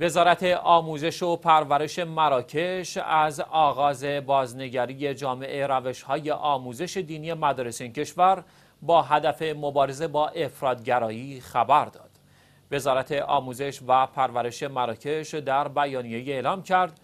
وزارت آموزش و پرورش مراکش از آغاز بازنگری جامعه روش های آموزش دینی مدارس این کشور با هدف مبارزه با افرادگرایی خبر داد. وزارت آموزش و پرورش مراکش در بیانیه اعلام کرد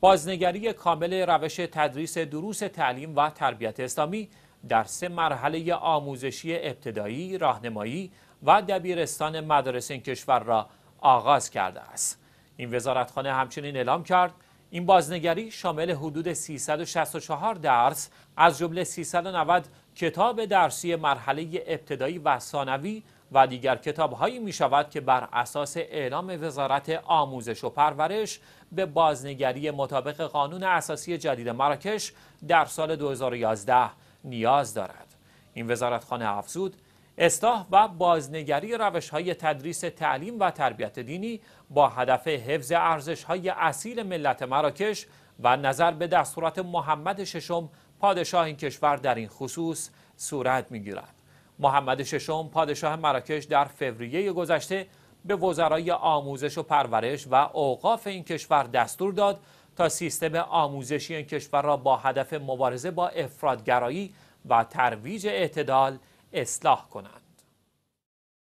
بازنگری کامل روش تدریس دروس تعلیم و تربیت اسلامی در سه مرحله آموزشی ابتدایی، راهنمایی و دبیرستان مدارس این کشور را آغاز کرده است. این وزارتخانه همچنین اعلام کرد این بازنگری شامل حدود 364 درس از جمله 390 کتاب درسی مرحله ابتدایی و ثانوی و دیگر هایی می شود که بر اساس اعلام وزارت آموزش و پرورش به بازنگری مطابق قانون اساسی جدید مراکش در سال 2011 نیاز دارد. این وزارتخانه افزود اصلاح و بازنگری روش های تدریس تعلیم و تربیت دینی با هدف حفظ ارزش های اصیل ملت مراکش و نظر به دستورات محمد ششم پادشاه این کشور در این خصوص صورت می گیرد. محمد ششم پادشاه مراکش در فوریه گذشته به وزرای آموزش و پرورش و اوقاف این کشور دستور داد تا سیستم آموزشی این کشور را با هدف مبارزه با افرادگرایی و ترویج اعتدال اصلاح کنند